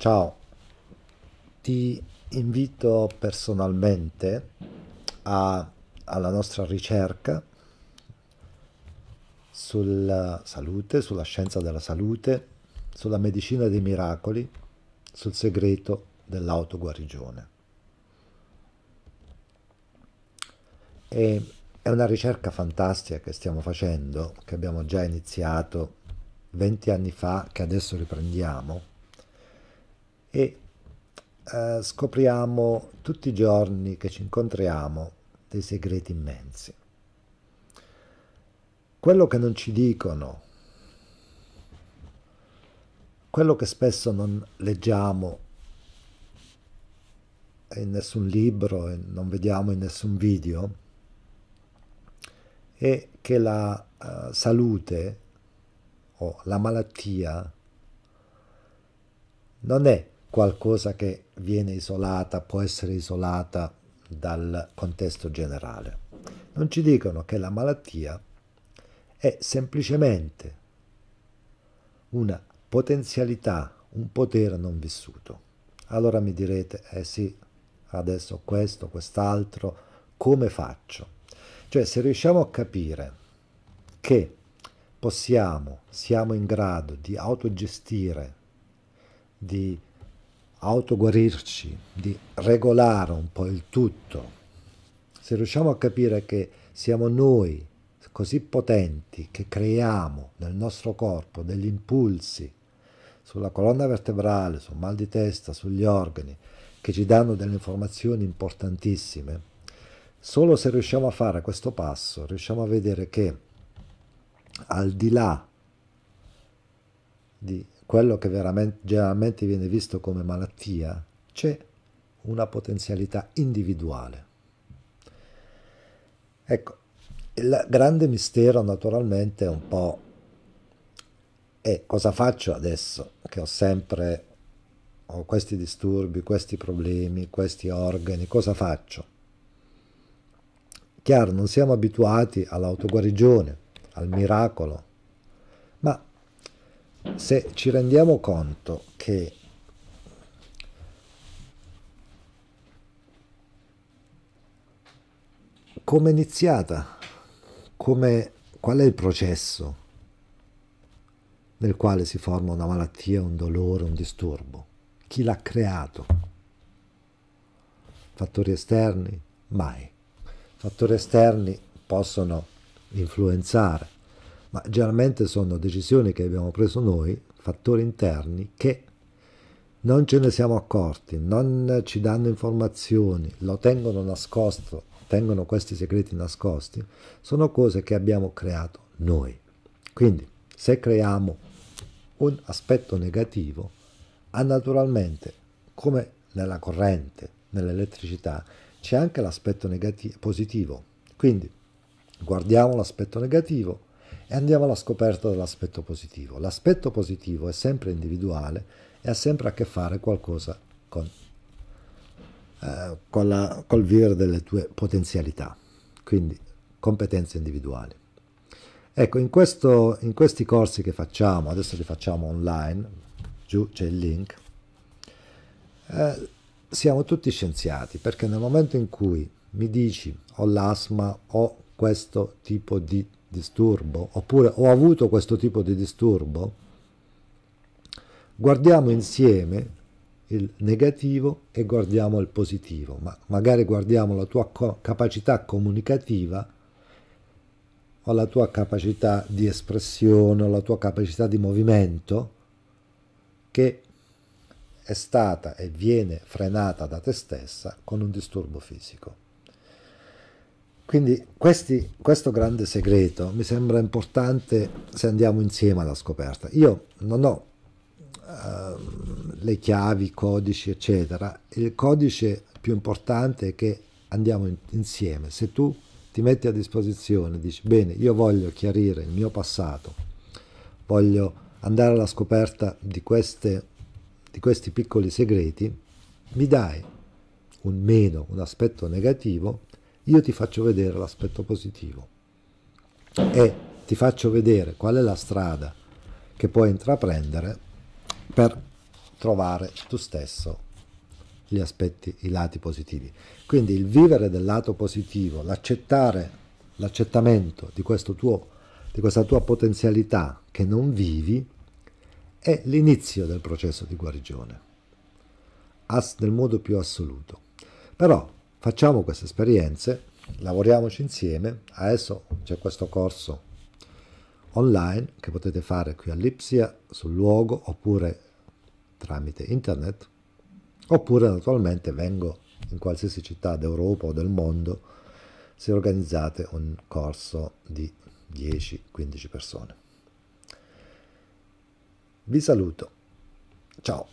Ciao, ti invito personalmente a, alla nostra ricerca sulla salute, sulla scienza della salute, sulla medicina dei miracoli, sul segreto dell'autoguarigione. E è una ricerca fantastica che stiamo facendo, che abbiamo già iniziato 20 anni fa, che adesso riprendiamo e eh, scopriamo tutti i giorni che ci incontriamo dei segreti immensi. Quello che non ci dicono, quello che spesso non leggiamo in nessun libro e non vediamo in nessun video, è che la uh, salute o la malattia non è qualcosa che viene isolata, può essere isolata dal contesto generale. Non ci dicono che la malattia è semplicemente una potenzialità, un potere non vissuto. Allora mi direte, eh sì, adesso questo, quest'altro, come faccio? Cioè, se riusciamo a capire che possiamo, siamo in grado di autogestire, di autoguarirci, di regolare un po' il tutto. Se riusciamo a capire che siamo noi così potenti che creiamo nel nostro corpo degli impulsi sulla colonna vertebrale, sul mal di testa, sugli organi, che ci danno delle informazioni importantissime, solo se riusciamo a fare questo passo riusciamo a vedere che al di là di quello che generalmente viene visto come malattia, c'è una potenzialità individuale. Ecco, il grande mistero naturalmente è un po' è eh, cosa faccio adesso che ho sempre ho questi disturbi, questi problemi, questi organi, cosa faccio? Chiaro, non siamo abituati all'autoguarigione, al miracolo, se ci rendiamo conto che come è iniziata, come, qual è il processo nel quale si forma una malattia, un dolore, un disturbo, chi l'ha creato, fattori esterni, mai. Fattori esterni possono influenzare, ma generalmente sono decisioni che abbiamo preso noi, fattori interni che non ce ne siamo accorti, non ci danno informazioni, lo tengono nascosto, tengono questi segreti nascosti, sono cose che abbiamo creato noi. Quindi se creiamo un aspetto negativo, naturalmente, come nella corrente, nell'elettricità, c'è anche l'aspetto positivo. Quindi guardiamo l'aspetto negativo, e andiamo alla scoperta dell'aspetto positivo. L'aspetto positivo è sempre individuale e ha sempre a che fare qualcosa con, eh, con la, col vivere delle tue potenzialità, quindi competenze individuali. Ecco, in, questo, in questi corsi che facciamo, adesso li facciamo online, giù c'è il link, eh, siamo tutti scienziati perché nel momento in cui mi dici ho l'asma, ho questo tipo di disturbo, oppure ho avuto questo tipo di disturbo, guardiamo insieme il negativo e guardiamo il positivo, ma magari guardiamo la tua co capacità comunicativa o la tua capacità di espressione o la tua capacità di movimento che è stata e viene frenata da te stessa con un disturbo fisico. Quindi questi, questo grande segreto mi sembra importante se andiamo insieme alla scoperta. Io non ho uh, le chiavi, i codici, eccetera. Il codice più importante è che andiamo in, insieme. Se tu ti metti a disposizione, dici bene, io voglio chiarire il mio passato, voglio andare alla scoperta di, queste, di questi piccoli segreti, mi dai un meno, un aspetto negativo io ti faccio vedere l'aspetto positivo e ti faccio vedere qual è la strada che puoi intraprendere per trovare tu stesso gli aspetti, i lati positivi. Quindi il vivere del lato positivo, l'accettare, l'accettamento di, tuo, di questa tua potenzialità che non vivi, è l'inizio del processo di guarigione, nel modo più assoluto. Però Facciamo queste esperienze, lavoriamoci insieme. Adesso c'è questo corso online che potete fare qui all'Ipsia sul luogo oppure tramite internet oppure naturalmente vengo in qualsiasi città d'Europa o del mondo se organizzate un corso di 10-15 persone. Vi saluto. Ciao.